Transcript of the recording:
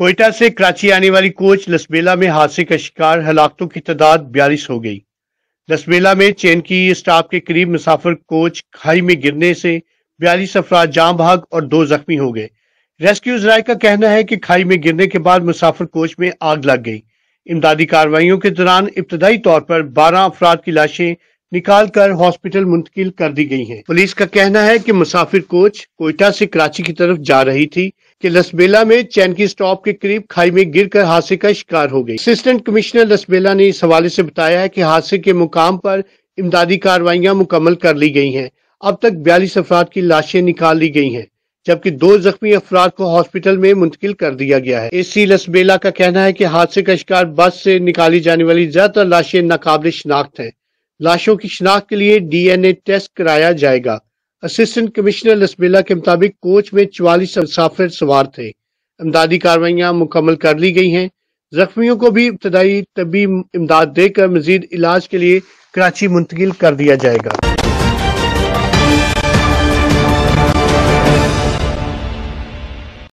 कोयटा से कराची आने वाली कोच लसबेला में हादसे का शिकार हलाकतों की तादाद बयालीस हो गई लसबेला में चेन की स्टाफ के करीब मुसाफिर कोच खाई में गिरने से बयालीस अफराज जाम भाग और दो जख्मी हो गए रेस्क्यू जराय का कहना है कि खाई में गिरने के बाद मुसाफिर कोच में आग लग गई इमदादी कार्रवाई के दौरान इब्तदाई तौर पर बारह अफराद की लाशें निकाल कर हॉस्पिटल मुंतकिल कर दी गई है पुलिस का कहना है की मुसाफिर कोच कोयटा से कराची की तरफ जा रही थी कि लसबेला में चैन की स्टॉप के करीब खाई में गिरकर हादसे का शिकार हो गई असिस्टेंट कमिश्नर लसबेला ने इस हवाले से बताया है कि हादसे के मुकाम पर इमदादी कार्रवाइयां मुकम्मल कर ली गई हैं अब तक बयालीस अफराद की लाशें निकाल ली गई हैं जबकि दो जख्मी अफराद को हॉस्पिटल में मुंतकिल कर दिया गया है एसी लसबेला का कहना है कि हादसे का शिकार बस से निकाली जाने वाली ज्यादातर लाशें नाकाबले शनाख्त हैं लाशों की शनाख्त के लिए डीएनए टेस्ट कराया जाएगा असिस्टेंट कमिश्नर लसबेला के मुताबिक कोच में चवालीस मुसाफिर सवार थे इमदादी कार्रवाइया मुकम्मल कर ली गई हैं जख्मियों को भी इब्तदाई तबी इमदाद देकर मजीद इलाज के लिए कराची मुंतकिल कर दिया जाएगा